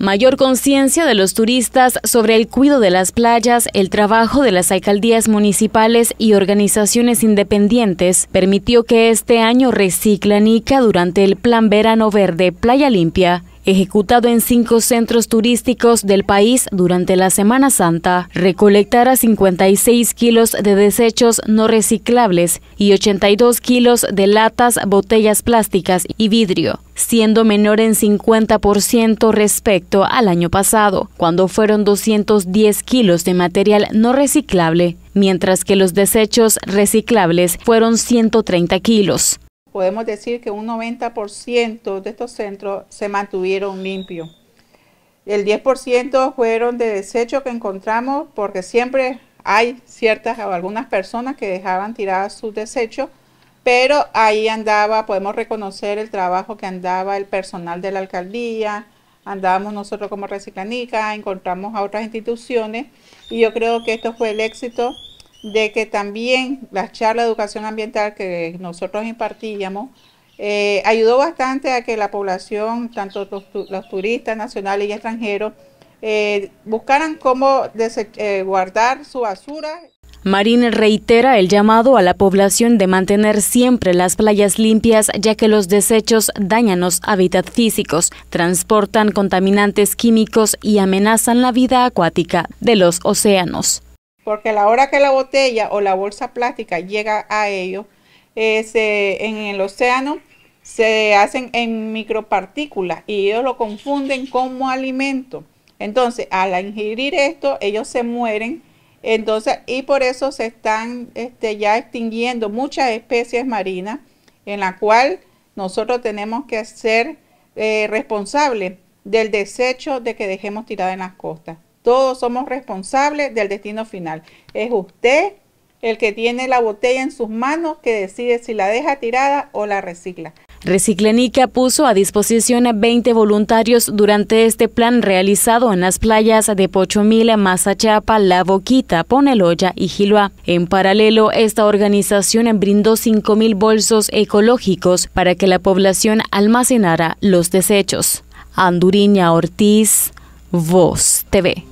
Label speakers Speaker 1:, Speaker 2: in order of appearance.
Speaker 1: mayor conciencia de los turistas sobre el cuidado de las playas, el trabajo de las alcaldías municipales y organizaciones independientes permitió que este año Recicla Nica durante el Plan Verano Verde Playa Limpia ejecutado en cinco centros turísticos del país durante la Semana Santa, recolectara 56 kilos de desechos no reciclables y 82 kilos de latas, botellas plásticas y vidrio, siendo menor en 50% respecto al año pasado, cuando fueron 210 kilos de material no reciclable, mientras que los desechos reciclables fueron 130 kilos
Speaker 2: podemos decir que un 90% de estos centros se mantuvieron limpios. El 10% fueron de desechos que encontramos porque siempre hay ciertas o algunas personas que dejaban tiradas sus desechos, pero ahí andaba, podemos reconocer el trabajo que andaba el personal de la alcaldía, andábamos nosotros como Reciclanica, encontramos a otras instituciones y yo creo que esto fue el éxito de que también la charla de educación ambiental que nosotros impartíamos eh, ayudó bastante a que la población, tanto los, turistas nacionales y extranjeros, eh, buscaran cómo eh, guardar su
Speaker 1: basura. Marín reitera el llamado a la población de mantener siempre las playas limpias, ya que los desechos dañan los hábitats físicos, transportan contaminantes químicos y amenazan la vida acuática de los océanos
Speaker 2: porque a la hora que la botella o la bolsa plástica llega a ellos, en el océano se hacen en micropartículas y ellos lo confunden como alimento. Entonces, al ingerir esto, ellos se mueren. Entonces, y por eso se están este, ya extinguiendo muchas especies marinas, en la cual nosotros tenemos que ser eh, responsables del desecho de que dejemos tirado en las costas. Todos somos responsables del destino final. Es usted el que tiene la botella en sus manos que decide si la deja tirada o la recicla.
Speaker 1: Reciclenica puso a disposición a 20 voluntarios durante este plan realizado en las playas de Pochomila, Mazachapa, La Boquita, Poneloya y Giloa. En paralelo, esta organización brindó 5.000 bolsos ecológicos para que la población almacenara los desechos. Anduriña Ortiz, Voz TV.